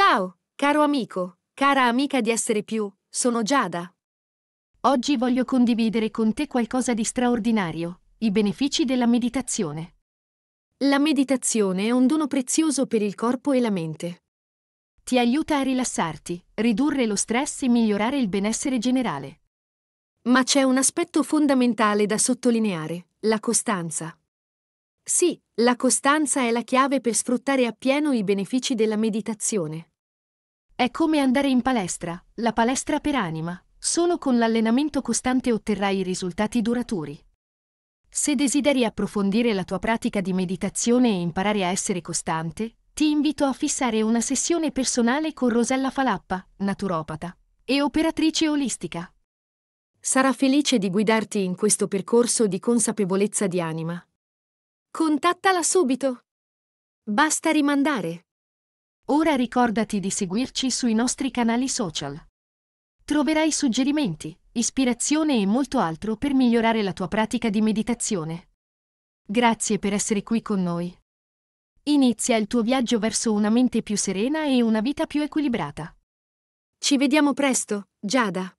Ciao, caro amico, cara amica di Essere Più, sono Giada. Oggi voglio condividere con te qualcosa di straordinario, i benefici della meditazione. La meditazione è un dono prezioso per il corpo e la mente. Ti aiuta a rilassarti, ridurre lo stress e migliorare il benessere generale. Ma c'è un aspetto fondamentale da sottolineare, la costanza. Sì, la costanza è la chiave per sfruttare appieno i benefici della meditazione. È come andare in palestra, la palestra per anima. Solo con l'allenamento costante otterrai risultati duraturi. Se desideri approfondire la tua pratica di meditazione e imparare a essere costante, ti invito a fissare una sessione personale con Rosella Falappa, naturopata e operatrice olistica. Sarà felice di guidarti in questo percorso di consapevolezza di anima. Contattala subito. Basta rimandare. Ora ricordati di seguirci sui nostri canali social. Troverai suggerimenti, ispirazione e molto altro per migliorare la tua pratica di meditazione. Grazie per essere qui con noi. Inizia il tuo viaggio verso una mente più serena e una vita più equilibrata. Ci vediamo presto, Giada.